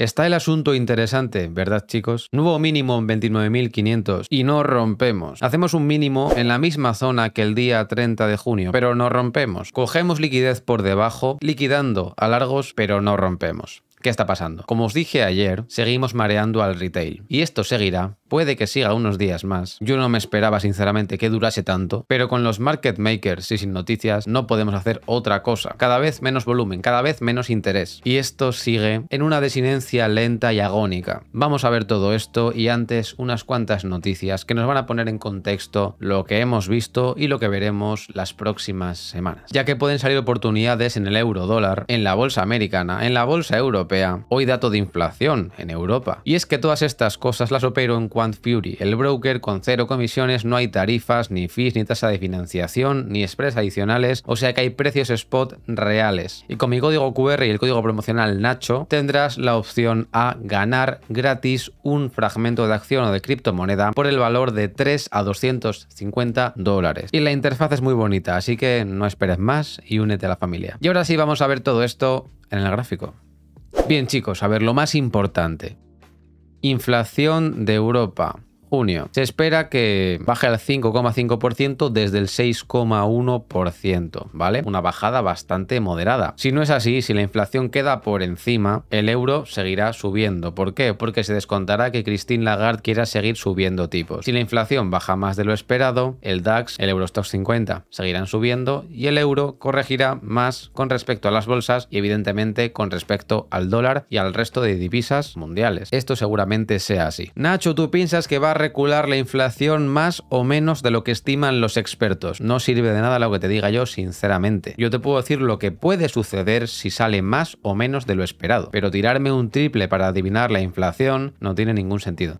Está el asunto interesante, ¿verdad chicos? Nuevo mínimo en 29.500 y no rompemos. Hacemos un mínimo en la misma zona que el día 30 de junio, pero no rompemos. Cogemos liquidez por debajo, liquidando a largos, pero no rompemos. ¿Qué está pasando? Como os dije ayer, seguimos mareando al retail y esto seguirá Puede que siga unos días más. Yo no me esperaba sinceramente que durase tanto, pero con los market makers y sin noticias no podemos hacer otra cosa. Cada vez menos volumen, cada vez menos interés. Y esto sigue en una desinencia lenta y agónica. Vamos a ver todo esto y antes unas cuantas noticias que nos van a poner en contexto lo que hemos visto y lo que veremos las próximas semanas. Ya que pueden salir oportunidades en el euro dólar, en la bolsa americana, en la bolsa europea. Hoy dato de inflación en Europa. Y es que todas estas cosas las opero en cuanto Fury, el broker con cero comisiones, no hay tarifas, ni fees, ni tasa de financiación, ni express adicionales, o sea que hay precios spot reales. Y con mi código QR y el código promocional Nacho tendrás la opción a ganar gratis un fragmento de acción o de criptomoneda por el valor de 3 a 250 dólares. Y la interfaz es muy bonita, así que no esperes más y únete a la familia. Y ahora sí vamos a ver todo esto en el gráfico. Bien chicos, a ver lo más importante. Inflación de Europa junio. Se espera que baje al 5,5% desde el 6,1%, ¿vale? Una bajada bastante moderada. Si no es así, si la inflación queda por encima, el euro seguirá subiendo. ¿Por qué? Porque se descontará que Christine Lagarde quiera seguir subiendo tipos. Si la inflación baja más de lo esperado, el DAX, el Eurostox 50 seguirán subiendo y el euro corregirá más con respecto a las bolsas y evidentemente con respecto al dólar y al resto de divisas mundiales. Esto seguramente sea así. Nacho, ¿tú piensas que va a recular la inflación más o menos de lo que estiman los expertos. No sirve de nada lo que te diga yo, sinceramente. Yo te puedo decir lo que puede suceder si sale más o menos de lo esperado, pero tirarme un triple para adivinar la inflación no tiene ningún sentido.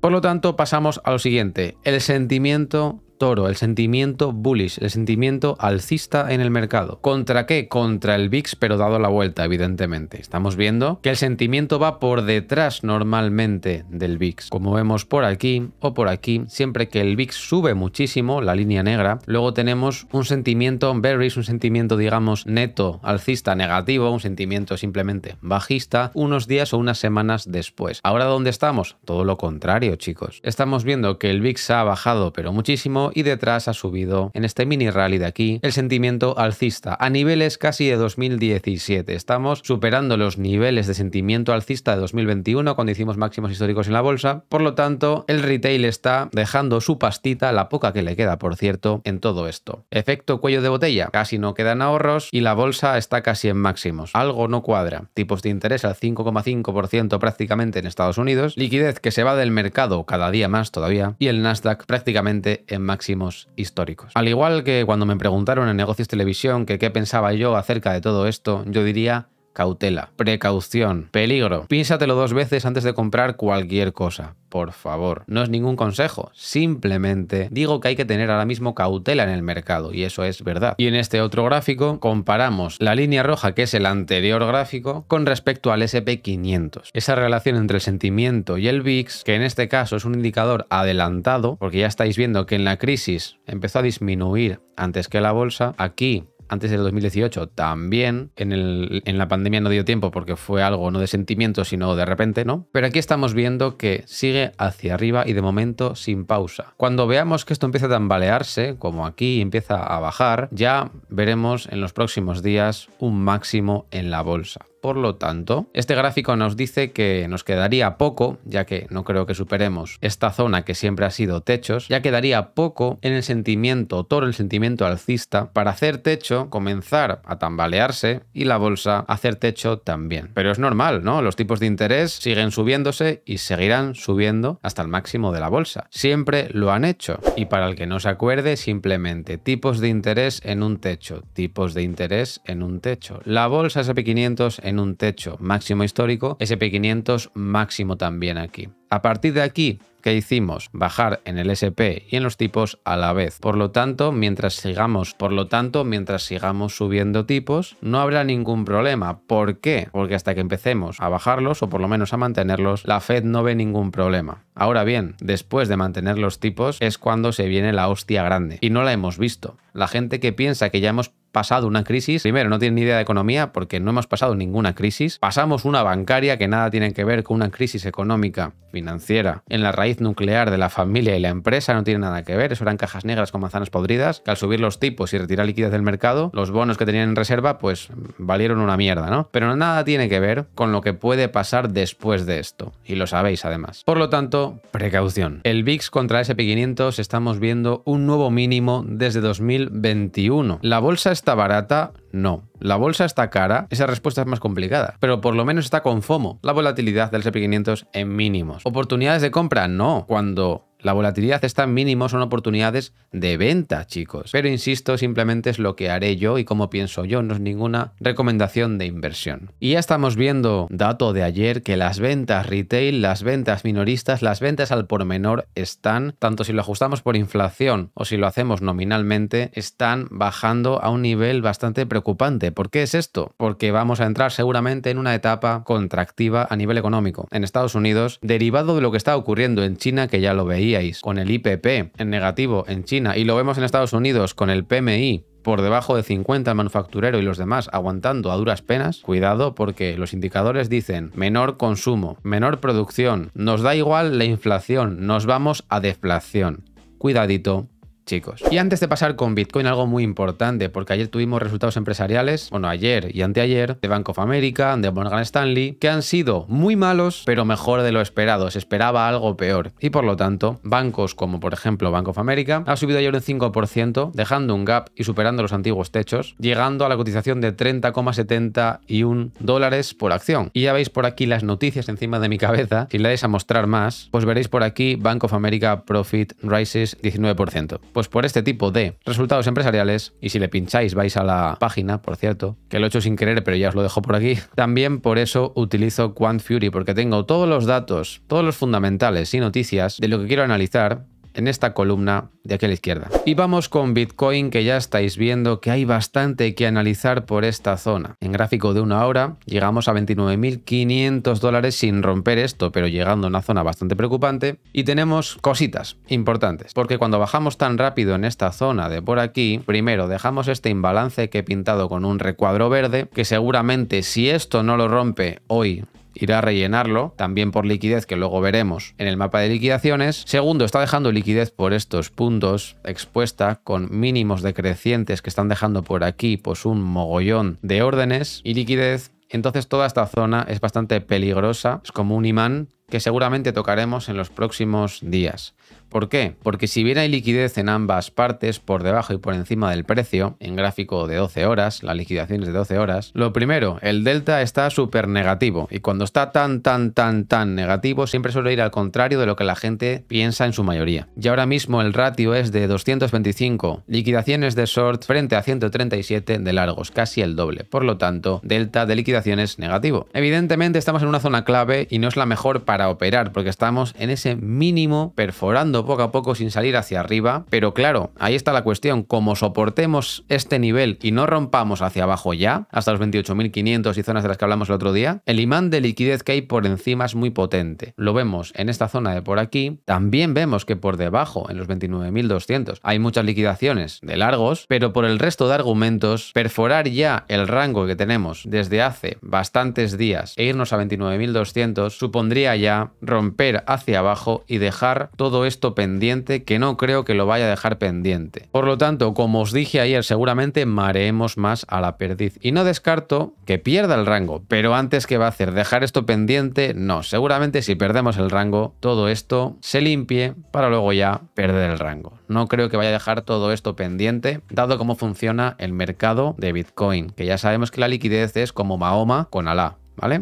Por lo tanto, pasamos a lo siguiente, el sentimiento toro, el sentimiento bullish, el sentimiento alcista en el mercado. ¿Contra qué? Contra el VIX, pero dado la vuelta, evidentemente. Estamos viendo que el sentimiento va por detrás normalmente del VIX. Como vemos por aquí o por aquí, siempre que el VIX sube muchísimo, la línea negra, luego tenemos un sentimiento bearish, un sentimiento, digamos, neto alcista negativo, un sentimiento simplemente bajista, unos días o unas semanas después. ¿Ahora dónde estamos? Todo lo contrario, chicos. Estamos viendo que el VIX ha bajado, pero muchísimo, y detrás ha subido en este mini rally de aquí el sentimiento alcista a niveles casi de 2017. Estamos superando los niveles de sentimiento alcista de 2021 cuando hicimos máximos históricos en la bolsa. Por lo tanto, el retail está dejando su pastita, la poca que le queda, por cierto, en todo esto. Efecto cuello de botella. Casi no quedan ahorros y la bolsa está casi en máximos. Algo no cuadra. Tipos de interés al 5,5% prácticamente en Estados Unidos. Liquidez que se va del mercado cada día más todavía. Y el Nasdaq prácticamente en máximos máximos históricos. Al igual que cuando me preguntaron en negocios televisión que qué pensaba yo acerca de todo esto, yo diría cautela, precaución, peligro. Piénsatelo dos veces antes de comprar cualquier cosa, por favor. No es ningún consejo, simplemente digo que hay que tener ahora mismo cautela en el mercado y eso es verdad. Y en este otro gráfico comparamos la línea roja, que es el anterior gráfico, con respecto al SP500. Esa relación entre el sentimiento y el VIX, que en este caso es un indicador adelantado, porque ya estáis viendo que en la crisis empezó a disminuir antes que la bolsa, aquí antes del 2018 también. En, la pandemia no dio tiempo porque fue algo no de sentimiento, sino de repente, ¿no? Pero aquí estamos viendo que sigue hacia arriba y de momento sin pausa. Cuando veamos que esto empieza a tambalearse, como aquí empieza a bajar, ya veremos en los próximos días un máximo en la bolsa. Por lo tanto, este gráfico nos dice que nos quedaría poco, ya que no creo que superemos esta zona que siempre ha sido techos, ya quedaría poco en el sentimiento todo el sentimiento alcista, para hacer techo, comenzar a tambalearse y la bolsa hacer techo también. Pero es normal, ¿no? Los tipos de interés siguen subiéndose y seguirán subiendo hasta el máximo de la bolsa. Siempre lo han hecho. Y para el que no se acuerde, simplemente tipos de interés en un techo, tipos de interés en un techo. La bolsa SP500 en en un techo máximo histórico, SP500 máximo también aquí. A partir de aquí, ¿qué hicimos? Bajar en el SP y en los tipos a la vez. Por lo tanto, mientras sigamos, por lo tanto, mientras sigamos subiendo tipos, no habrá ningún problema. ¿Por qué? Porque hasta que empecemos a bajarlos o por lo menos a mantenerlos, la Fed no ve ningún problema. Ahora bien, después de mantener los tipos es cuando se viene la hostia grande y no la hemos visto. La gente que piensa que ya hemos pasado una crisis. Primero, no tienen ni idea de economía porque no hemos pasado ninguna crisis. Pasamos una bancaria que nada tiene que ver con una crisis económica, financiera, en la raíz nuclear de la familia y la empresa, no tiene nada que ver. Eso eran cajas negras con manzanas podridas, que al subir los tipos y retirar liquidez del mercado, los bonos que tenían en reserva, pues valieron una mierda, ¿no? Pero nada tiene que ver con lo que puede pasar después de esto. Y lo sabéis además. Por lo tanto, precaución. El VIX contra SP500 estamos viendo un nuevo mínimo desde 2021. La bolsa está está barata? No. ¿La bolsa está cara? Esa respuesta es más complicada, pero por lo menos está con FOMO. La volatilidad del SP500 en mínimos. ¿Oportunidades de compra? No. Cuando la volatilidad está en mínimo, son oportunidades de venta, chicos. Pero insisto, simplemente es lo que haré yo y como pienso yo, no es ninguna recomendación de inversión. Y ya estamos viendo, dato de ayer, que las ventas retail, las ventas minoristas, las ventas al por menor están, tanto si lo ajustamos por inflación o si lo hacemos nominalmente, están bajando a un nivel bastante preocupante. ¿Por qué es esto? Porque vamos a entrar seguramente en una etapa contractiva a nivel económico en Estados Unidos, derivado de lo que está ocurriendo en China, que ya lo veí con el IPP en negativo en China y lo vemos en Estados Unidos con el PMI por debajo de 50 el manufacturero y los demás aguantando a duras penas, cuidado porque los indicadores dicen menor consumo, menor producción, nos da igual la inflación, nos vamos a deflación. Cuidadito chicos. Y antes de pasar con Bitcoin, algo muy importante, porque ayer tuvimos resultados empresariales, bueno, ayer y anteayer, de Bank of America, de Morgan Stanley, que han sido muy malos, pero mejor de lo esperado. Se esperaba algo peor. Y por lo tanto, bancos como por ejemplo Bank of America ha subido ayer un 5%, dejando un gap y superando los antiguos techos, llegando a la cotización de 30,71 dólares por acción. Y ya veis por aquí las noticias encima de mi cabeza. Si le dais a mostrar más, pues veréis por aquí Bank of America Profit Rises 19%. Pues por este tipo de resultados empresariales, y si le pincháis vais a la página, por cierto, que lo he hecho sin querer, pero ya os lo dejo por aquí, también por eso utilizo Quant Fury, porque tengo todos los datos, todos los fundamentales y noticias de lo que quiero analizar en esta columna de aquí a la izquierda. Y vamos con Bitcoin, que ya estáis viendo que hay bastante que analizar por esta zona. En gráfico de una hora llegamos a 29.500 dólares sin romper esto, pero llegando a una zona bastante preocupante. Y tenemos cositas importantes, porque cuando bajamos tan rápido en esta zona de por aquí, primero dejamos este imbalance que he pintado con un recuadro verde, que seguramente si esto no lo rompe hoy irá a rellenarlo, también por liquidez que luego veremos en el mapa de liquidaciones. Segundo, está dejando liquidez por estos puntos expuesta con mínimos decrecientes que están dejando por aquí pues un mogollón de órdenes y liquidez entonces toda esta zona es bastante peligrosa, es como un imán que seguramente tocaremos en los próximos días. ¿Por qué? Porque si bien hay liquidez en ambas partes, por debajo y por encima del precio, en gráfico de 12 horas, la liquidación es de 12 horas, lo primero, el delta está súper negativo y cuando está tan, tan, tan, tan negativo, siempre suele ir al contrario de lo que la gente piensa en su mayoría. Y ahora mismo el ratio es de 225 liquidaciones de short frente a 137 de largos, casi el doble. Por lo tanto, delta de liquidaciones negativo. Evidentemente estamos en una zona clave y no es la mejor para operar, porque estamos en ese mínimo perforando poco a poco sin salir hacia arriba. Pero claro, ahí está la cuestión. Como soportemos este nivel y no rompamos hacia abajo ya, hasta los 28.500 y zonas de las que hablamos el otro día, el imán de liquidez que hay por encima es muy potente. Lo vemos en esta zona de por aquí. También vemos que por debajo, en los 29.200, hay muchas liquidaciones de largos, pero por el resto de argumentos, perforar ya el rango que tenemos desde hace bastantes días e irnos a 29.200 supondría ya romper hacia abajo y dejar todo esto pendiente que no creo que lo vaya a dejar pendiente. Por lo tanto, como os dije ayer, seguramente mareemos más a la perdiz. Y no descarto que pierda el rango, pero antes que va a hacer dejar esto pendiente, no. Seguramente si perdemos el rango, todo esto se limpie para luego ya perder el rango. No creo que vaya a dejar todo esto pendiente, dado cómo funciona el mercado de Bitcoin, que ya sabemos que la liquidez es como Mahoma con Alá.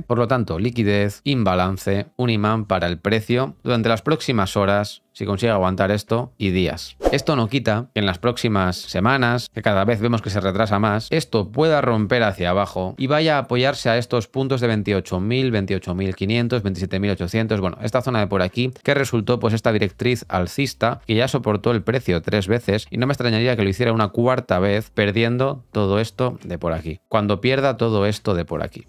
Por lo tanto, liquidez, imbalance, un imán para el precio durante las próximas horas, si consigue aguantar esto, y días. Esto no quita que en las próximas semanas, que cada vez vemos que se retrasa más, esto pueda romper hacia abajo y vaya a apoyarse a estos puntos de 28.000, 28.500, 27.800, bueno, esta zona de por aquí, que resultó pues esta directriz alcista que ya soportó el precio tres veces y no me extrañaría que lo hiciera una cuarta vez perdiendo todo esto de por aquí, cuando pierda todo esto de por aquí.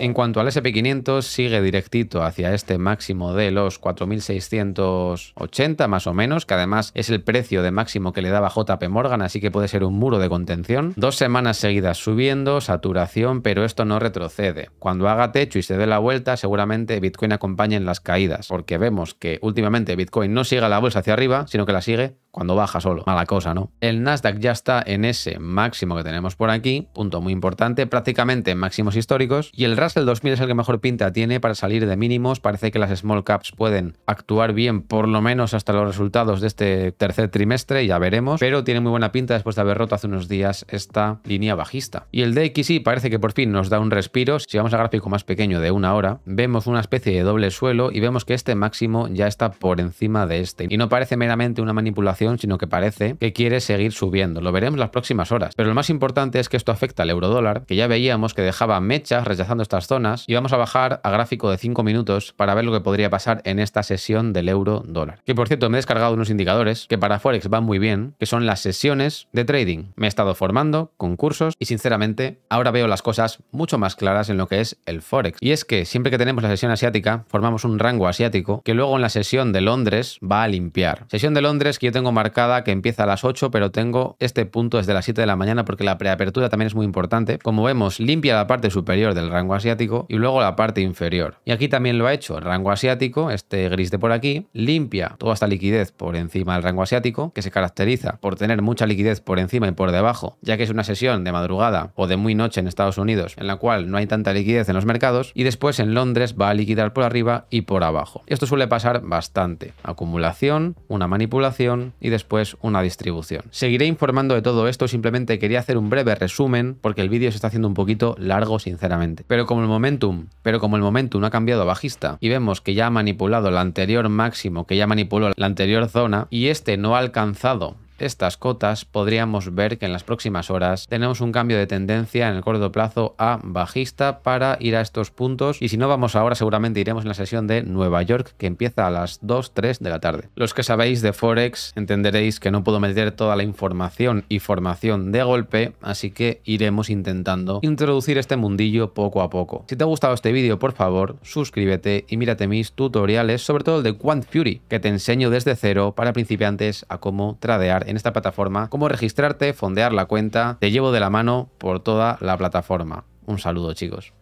En cuanto al SP500, sigue directito hacia este máximo de los 4.680 más o menos, que además es el precio de máximo que le daba JP Morgan, así que puede ser un muro de contención. Dos semanas seguidas subiendo, saturación, pero esto no retrocede. Cuando haga techo y se dé la vuelta, seguramente Bitcoin acompañe en las caídas, porque vemos que últimamente Bitcoin no sigue la bolsa hacia arriba, sino que la sigue cuando baja solo. Mala cosa, ¿no? El Nasdaq ya está en ese máximo que tenemos por aquí, punto muy importante, prácticamente en máximos históricos, y el Russell 2000 es el que mejor pinta tiene para salir de mínimos. Parece que las small caps pueden actuar bien, por lo menos hasta los resultados de este tercer trimestre, ya veremos. Pero tiene muy buena pinta después de haber roto hace unos días esta línea bajista. Y el DXY parece que por fin nos da un respiro. Si vamos a gráfico más pequeño de una hora, vemos una especie de doble suelo y vemos que este máximo ya está por encima de este. Y no parece meramente una manipulación, sino que parece que quiere seguir subiendo. Lo veremos las próximas horas. Pero lo más importante es que esto afecta al eurodólar, que ya veíamos que dejaba mechas rechazando estas zonas y vamos a bajar a gráfico de 5 minutos para ver lo que podría pasar en esta sesión del euro dólar. Que por cierto me he descargado unos indicadores que para Forex van muy bien, que son las sesiones de trading. Me he estado formando con cursos y sinceramente ahora veo las cosas mucho más claras en lo que es el Forex. Y es que siempre que tenemos la sesión asiática, formamos un rango asiático que luego en la sesión de Londres va a limpiar. Sesión de Londres que yo tengo marcada que empieza a las 8, pero tengo este punto desde las 7 de la mañana porque la preapertura también es muy importante. Como vemos, limpia la parte superior de el rango asiático y luego la parte inferior. Y aquí también lo ha hecho el rango asiático, este gris de por aquí, limpia toda esta liquidez por encima del rango asiático, que se caracteriza por tener mucha liquidez por encima y por debajo, ya que es una sesión de madrugada o de muy noche en Estados Unidos, en la cual no hay tanta liquidez en los mercados, y después en Londres va a liquidar por arriba y por abajo. Esto suele pasar bastante. Acumulación, una manipulación y después una distribución. Seguiré informando de todo esto, simplemente quería hacer un breve resumen porque el vídeo se está haciendo un poquito largo, sinceramente. Pero como el momentum, pero como el momentum ha cambiado bajista y vemos que ya ha manipulado el anterior máximo, que ya manipuló la anterior zona y este no ha alcanzado estas cotas, podríamos ver que en las próximas horas tenemos un cambio de tendencia en el corto plazo a bajista para ir a estos puntos y si no vamos ahora seguramente iremos en la sesión de Nueva York que empieza a las 2, 3 de la tarde. Los que sabéis de Forex entenderéis que no puedo meter toda la información y formación de golpe, así que iremos intentando introducir este mundillo poco a poco. Si te ha gustado este vídeo, por favor, suscríbete y mírate mis tutoriales, sobre todo el de Quant Fury, que te enseño desde cero para principiantes a cómo tradear en esta plataforma, cómo registrarte, fondear la cuenta. Te llevo de la mano por toda la plataforma. Un saludo chicos.